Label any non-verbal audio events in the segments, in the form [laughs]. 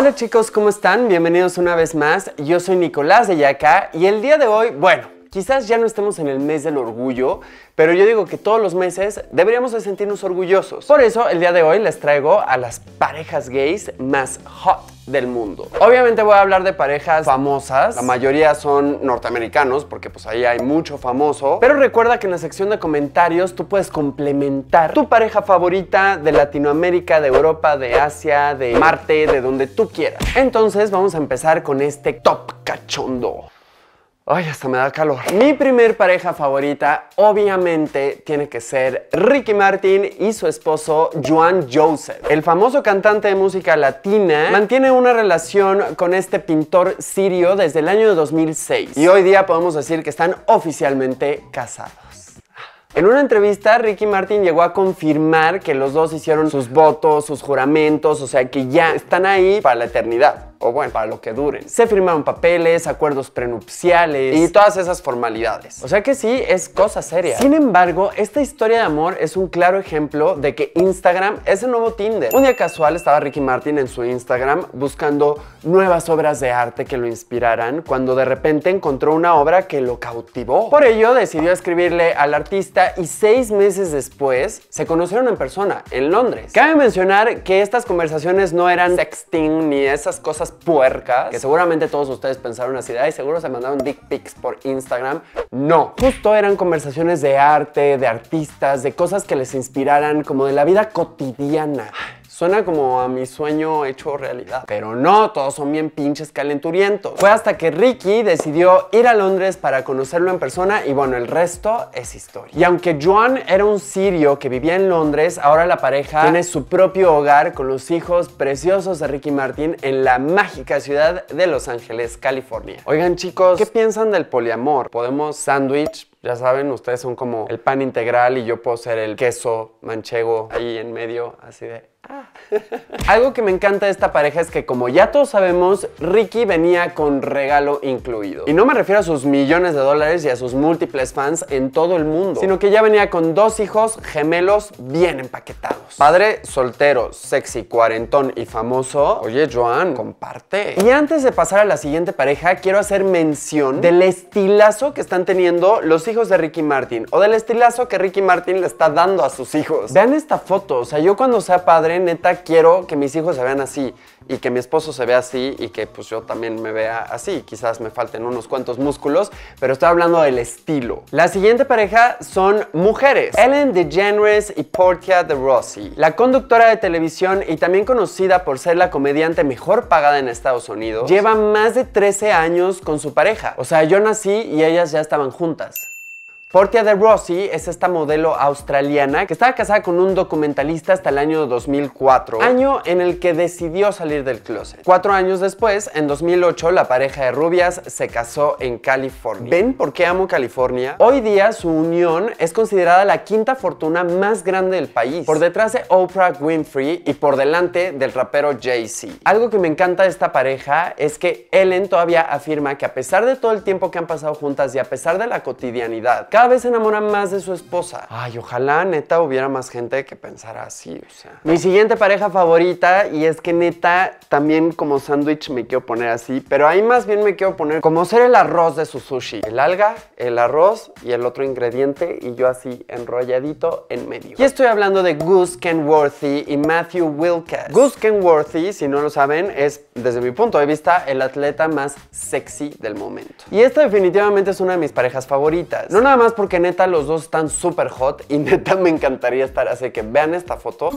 Hola chicos, ¿cómo están? Bienvenidos una vez más. Yo soy Nicolás de Yaca y el día de hoy, bueno, Quizás ya no estemos en el mes del orgullo, pero yo digo que todos los meses deberíamos de sentirnos orgullosos. Por eso el día de hoy les traigo a las parejas gays más hot del mundo. Obviamente voy a hablar de parejas famosas, la mayoría son norteamericanos porque pues ahí hay mucho famoso, pero recuerda que en la sección de comentarios tú puedes complementar tu pareja favorita de Latinoamérica, de Europa, de Asia, de Marte, de donde tú quieras. Entonces vamos a empezar con este top cachondo. Ay, hasta me da calor. Mi primer pareja favorita obviamente tiene que ser Ricky Martin y su esposo Juan Joseph. El famoso cantante de música latina mantiene una relación con este pintor sirio desde el año 2006 y hoy día podemos decir que están oficialmente casados. En una entrevista, Ricky Martin llegó a confirmar que los dos hicieron sus votos, sus juramentos, o sea que ya están ahí para la eternidad o bueno, para lo que duren. Se firmaron papeles, acuerdos prenupciales y todas esas formalidades. O sea que sí, es cosa seria. Sin embargo, esta historia de amor es un claro ejemplo de que Instagram es el nuevo Tinder. Un día casual estaba Ricky Martin en su Instagram buscando nuevas obras de arte que lo inspiraran cuando de repente encontró una obra que lo cautivó. Por ello decidió escribirle al artista y seis meses después se conocieron en persona, en Londres. Cabe mencionar que estas conversaciones no eran sexting ni esas cosas puercas que seguramente todos ustedes pensaron así ay, seguro se mandaron dick pics por Instagram. No, justo eran conversaciones de arte, de artistas, de cosas que les inspiraran como de la vida cotidiana. Suena como a mi sueño hecho realidad, pero no, todos son bien pinches calenturientos. Fue hasta que Ricky decidió ir a Londres para conocerlo en persona y bueno, el resto es historia. Y aunque Joan era un sirio que vivía en Londres, ahora la pareja tiene su propio hogar con los hijos preciosos de Ricky Martin en la mágica ciudad de Los Ángeles, California. Oigan chicos, ¿qué piensan del poliamor? ¿Podemos sándwich? Ya saben, ustedes son como el pan integral y yo puedo ser el queso manchego ahí en medio, así de... Algo que me encanta de esta pareja es que como ya todos sabemos, Ricky venía con regalo incluido. Y no me refiero a sus millones de dólares y a sus múltiples fans en todo el mundo, sino que ya venía con dos hijos gemelos bien empaquetados. Padre soltero, sexy, cuarentón y famoso. Oye, Joan, comparte. Y antes de pasar a la siguiente pareja, quiero hacer mención del estilazo que están teniendo los hijos de Ricky Martin o del estilazo que Ricky Martin le está dando a sus hijos. Vean esta foto, o sea, yo cuando sea padre neta, quiero que mis hijos se vean así y que mi esposo se vea así y que pues yo también me vea así. Quizás me falten unos cuantos músculos, pero estoy hablando del estilo. La siguiente pareja son mujeres. Ellen DeGeneres y Portia de Rossi. La conductora de televisión y también conocida por ser la comediante mejor pagada en Estados Unidos, lleva más de 13 años con su pareja. O sea, yo nací y ellas ya estaban juntas. Portia de Rossi es esta modelo australiana que estaba casada con un documentalista hasta el año 2004, año en el que decidió salir del closet. Cuatro años después, en 2008, la pareja de rubias se casó en California. ¿Ven por qué amo California? Hoy día su unión es considerada la quinta fortuna más grande del país, por detrás de Oprah Winfrey y por delante del rapero Jay-Z. Algo que me encanta de esta pareja es que Ellen todavía afirma que a pesar de todo el tiempo que han pasado juntas y a pesar de la cotidianidad, cada vez se enamora más de su esposa. Ay, ojalá neta hubiera más gente que pensara así, o sea. Mi siguiente pareja favorita, y es que neta también como sándwich me quiero poner así, pero ahí más bien me quiero poner como ser el arroz de su sushi. El alga, el arroz y el otro ingrediente y yo así enrolladito en medio. Y estoy hablando de Goose Kenworthy y Matthew Wilkes. Goose Kenworthy, si no lo saben, es desde mi punto de vista el atleta más sexy del momento. Y esta definitivamente es una de mis parejas favoritas. No nada más porque neta los dos están súper hot y neta me encantaría estar. Así que vean esta foto.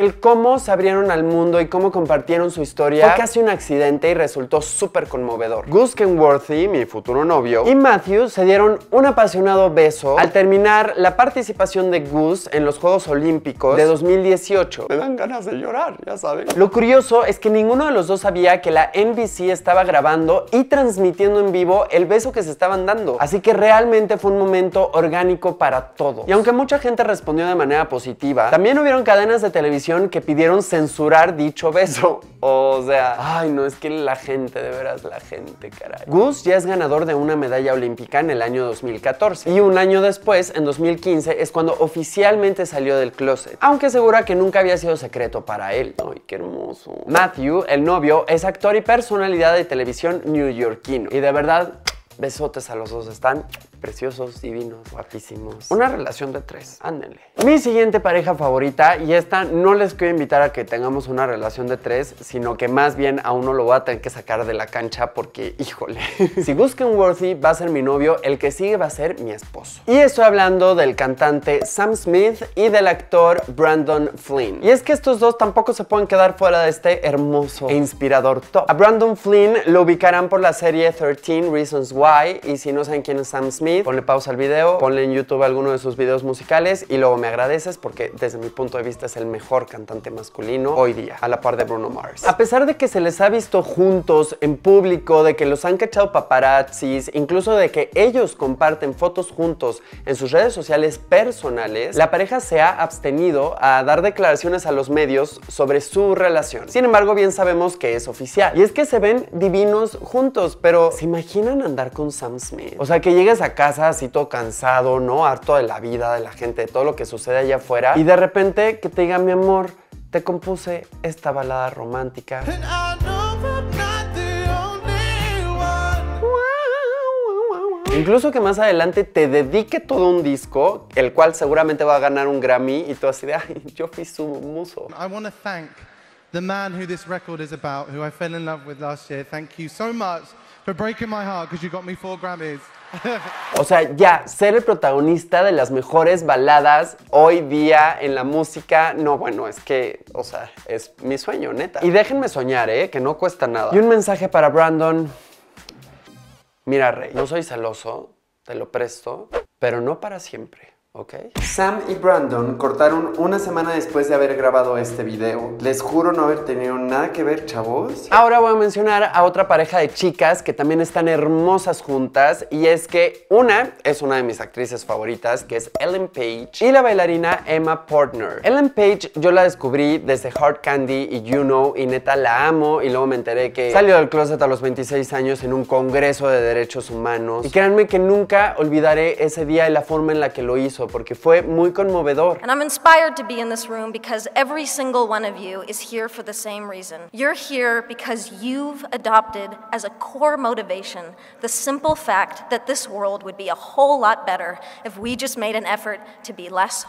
El cómo se abrieron al mundo y cómo compartieron su historia fue casi un accidente y resultó súper conmovedor. Gus Kenworthy, mi futuro novio, y Matthew se dieron un apasionado beso al terminar la participación de Gus en los Juegos Olímpicos de 2018. Me dan ganas de llorar, ya saben. Lo curioso es que ninguno de los dos sabía que la NBC estaba grabando y transmitiendo en vivo el beso que se estaban dando. Así que realmente fue un momento orgánico para todos. Y aunque mucha gente respondió de manera positiva, también hubieron cadenas de televisión que pidieron censurar dicho beso. [laughs] O sea, ay, no, es que la gente, de veras, la gente, caray. Gus ya es ganador de una medalla olímpica en el año 2014. Y un año después, en 2015, es cuando oficialmente salió del closet. Aunque segura que nunca había sido secreto para él. Ay, qué hermoso. Matthew, el novio, es actor y personalidad de televisión newyorkino Y de verdad, besotes a los dos, están preciosos, divinos, guapísimos. Una relación de tres, ándenle. Mi siguiente pareja favorita, y esta no les quiero invitar a que tengamos una relación de tres, sino que más bien a uno lo va a tener que sacar de la cancha porque, híjole. [laughs] si buscan Worthy, va a ser mi novio, el que sigue va a ser mi esposo. Y estoy hablando del cantante Sam Smith y del actor Brandon Flynn. Y es que estos dos tampoco se pueden quedar fuera de este hermoso e inspirador top. A Brandon Flynn lo ubicarán por la serie 13 Reasons Why, y si no saben quién es Sam Smith, ponle pausa al video, ponle en YouTube alguno de sus videos musicales y luego me agradeces porque desde mi punto de vista es el mejor cantante masculino hoy día, a la par de Bruno Mars. A pesar de que se les ha visto juntos en público, de que los han cachado paparazzis, incluso de que ellos comparten fotos juntos en sus redes sociales personales, la pareja se ha abstenido a dar declaraciones a los medios sobre su relación. Sin embargo, bien sabemos que es oficial. Y es que se ven divinos juntos, pero ¿se imaginan andar con Sam Smith? O sea, que llegas a casa así todo cansado, ¿no? Harto de la vida, de la gente, de todo lo que sucede allá afuera. Y de repente que te diga, mi amor, te compuse esta balada romántica. Incluso que más adelante te dedique todo un disco, el cual seguramente va a ganar un Grammy y tú así de, ay, yo fui su muso. I want to thank the man record is about, who I fell in love with last year. Thank you so much for breaking my heart Grammys. O sea, ya, ser el protagonista de las mejores baladas hoy día en la música, no, bueno, es que, o sea, es mi sueño, neta. Y déjenme soñar, ¿eh? Que no cuesta nada. Y un mensaje para Brandon. Mira, Rey, no soy celoso, te lo presto, pero no para siempre. Ok. Sam y Brandon cortaron una semana después de haber grabado este video. Les juro no haber tenido nada que ver, chavos. Ahora voy a mencionar a otra pareja de chicas que también están hermosas juntas y es que una es una de mis actrices favoritas, que es Ellen Page y la bailarina Emma Portner. Ellen Page yo la descubrí desde Hard Candy y You Know y neta la amo y luego me enteré que salió del closet a los 26 años en un congreso de derechos humanos y créanme que nunca olvidaré ese día y la forma en la que lo hizo porque fue muy conmovedor. And I'm inspired to be in this room because every single one of you is here for the same reason. You're here because you've adopted as a core motivation the simple fact that this world would be a whole lot better if we just made an effort to be less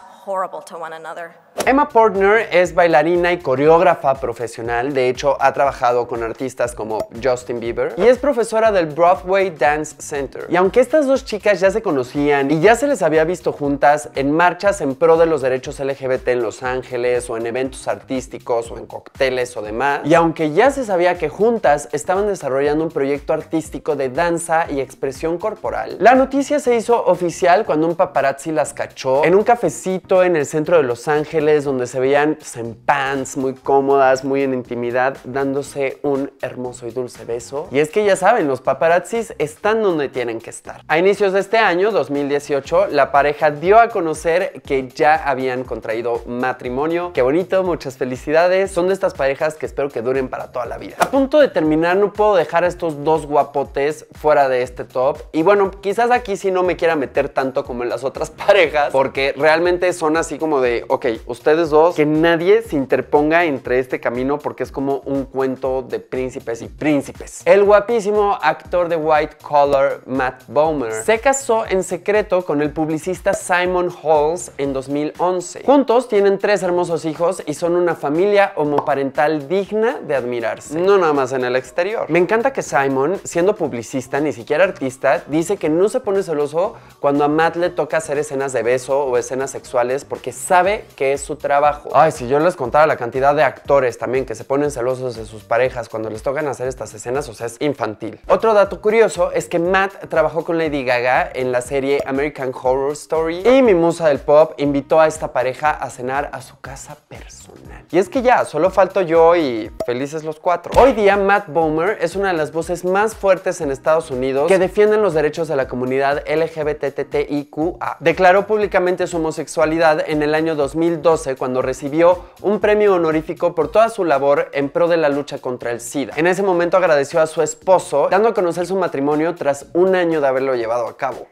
Emma Portner es bailarina y coreógrafa profesional, de hecho ha trabajado con artistas como Justin Bieber y es profesora del Broadway Dance Center. Y aunque estas dos chicas ya se conocían y ya se les había visto juntas en marchas en pro de los derechos LGBT en Los Ángeles o en eventos artísticos o en cócteles o demás, y aunque ya se sabía que juntas estaban desarrollando un proyecto artístico de danza y expresión corporal, la noticia se hizo oficial cuando un paparazzi las cachó en un cafecito en el centro de Los Ángeles donde se veían pues, en pants, muy cómodas, muy en intimidad, dándose un hermoso y dulce beso. Y es que ya saben, los paparazzis están donde tienen que estar. A inicios de este año, 2018, la pareja dio a conocer que ya habían contraído matrimonio. Qué bonito, muchas felicidades. Son de estas parejas que espero que duren para toda la vida. A punto de terminar, no puedo dejar a estos dos guapotes fuera de este top. Y bueno, quizás aquí sí no me quiera meter tanto como en las otras [laughs] parejas, porque realmente es son así como de, ok, ustedes dos, que nadie se interponga entre este camino porque es como un cuento de príncipes y príncipes. El guapísimo actor de White Collar, Matt Bomer, se casó en secreto con el publicista Simon Halls en 2011. Juntos tienen tres hermosos hijos y son una familia homoparental digna de admirarse. No nada más en el exterior. Me encanta que Simon, siendo publicista, ni siquiera artista, dice que no se pone celoso cuando a Matt le toca hacer escenas de beso o escenas sexuales porque sabe que es su trabajo. Ay, si yo les contara la cantidad de actores también que se ponen celosos de sus parejas cuando les tocan hacer estas escenas, o sea, es infantil. Otro dato curioso es que Matt trabajó con Lady Gaga en la serie American Horror Story y mi musa del pop invitó a esta pareja a cenar a su casa personal. Y es que ya, solo falto yo y felices los cuatro. Hoy día Matt Bomer es una de las voces más fuertes en Estados Unidos que defienden los derechos de la comunidad LGBTTIQA. Declaró públicamente su homosexualidad en el año 2012 cuando recibió un premio honorífico por toda su labor en pro de la lucha contra el SIDA. En ese momento agradeció a su esposo, dando a conocer su matrimonio tras un año de haberlo llevado a cabo.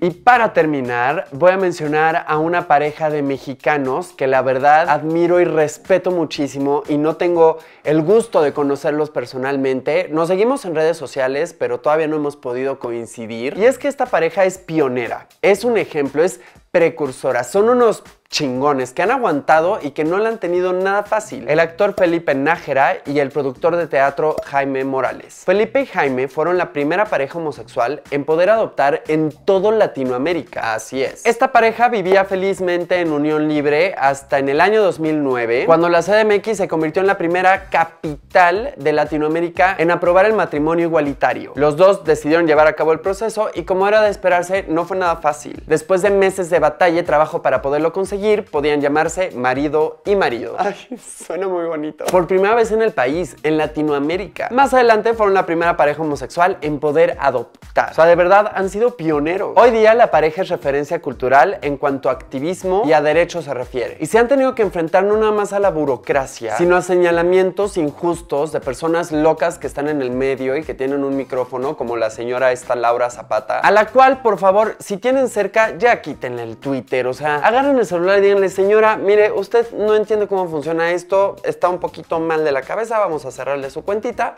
Y para terminar, voy a mencionar a una pareja de mexicanos que la verdad admiro y respeto muchísimo y no tengo el gusto de conocerlos personalmente. Nos seguimos en redes sociales, pero todavía no hemos podido coincidir. Y es que esta pareja es pionera, es un ejemplo, es precursora, son unos chingones que han aguantado y que no le han tenido nada fácil. El actor Felipe Nájera y el productor de teatro Jaime Morales. Felipe y Jaime fueron la primera pareja homosexual en poder adoptar en todo Latinoamérica. Así es. Esta pareja vivía felizmente en unión libre hasta en el año 2009, cuando la CDMX se convirtió en la primera capital de Latinoamérica en aprobar el matrimonio igualitario. Los dos decidieron llevar a cabo el proceso y como era de esperarse, no fue nada fácil. Después de meses de batalla y trabajo para poderlo conseguir, podían llamarse marido y marido. Ay, suena muy bonito. Por primera vez en el país, en Latinoamérica. Más adelante fueron la primera pareja homosexual en poder adoptar. O sea, de verdad han sido pioneros. Hoy día la pareja es referencia cultural en cuanto a activismo y a derechos se refiere. Y se han tenido que enfrentar no nada más a la burocracia, sino a señalamientos injustos de personas locas que están en el medio y que tienen un micrófono, como la señora esta Laura Zapata, a la cual, por favor, si tienen cerca, ya quítenle el Twitter, o sea, agarren el celular díganle, señora, mire, usted no entiende cómo funciona esto, está un poquito mal de la cabeza, vamos a cerrarle su cuentita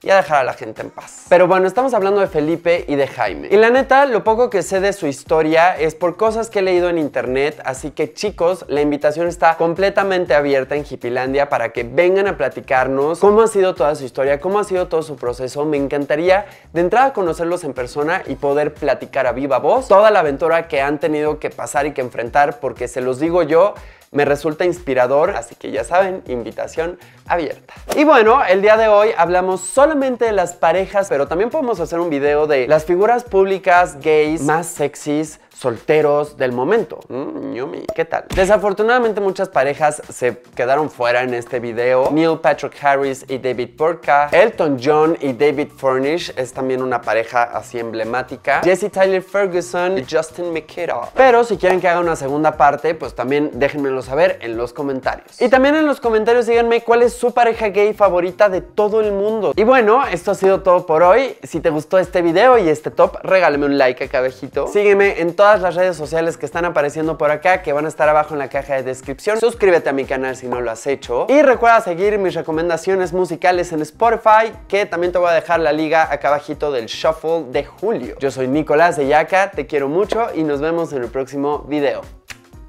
y a dejar a la gente en paz. Pero bueno, estamos hablando de Felipe y de Jaime. Y la neta, lo poco que sé de su historia es por cosas que he leído en internet, así que chicos, la invitación está completamente abierta en Hipilandia para que vengan a platicarnos cómo ha sido toda su historia, cómo ha sido todo su proceso. Me encantaría de entrada conocerlos en persona y poder platicar a viva voz toda la aventura que han tenido que pasar y que enfrentar, porque se los digo yo, me resulta inspirador, así que ya saben, invitación abierta. Y bueno, el día de hoy hablamos solamente de las parejas, pero también podemos hacer un video de las figuras públicas gays más sexys solteros del momento. Mm, ¿Qué tal? Desafortunadamente muchas parejas se quedaron fuera en este video. Neil Patrick Harris y David Burka. Elton John y David Furnish es también una pareja así emblemática. Jesse Tyler Ferguson y Justin McKiddle. Pero si quieren que haga una segunda parte, pues también déjenmelo saber en los comentarios. Y también en los comentarios díganme cuál es su pareja gay favorita de todo el mundo. Y bueno, esto ha sido todo por hoy. Si te gustó este video y este top, regálame un like acá abajito. Sígueme en todas las redes sociales que están apareciendo por acá, que van a estar abajo en la caja de descripción. Suscríbete a mi canal si no lo has hecho. Y recuerda seguir mis recomendaciones musicales en Spotify, que también te voy a dejar la liga acá abajito del Shuffle de julio. Yo soy Nicolás de Yaca, te quiero mucho y nos vemos en el próximo video.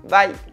Bye.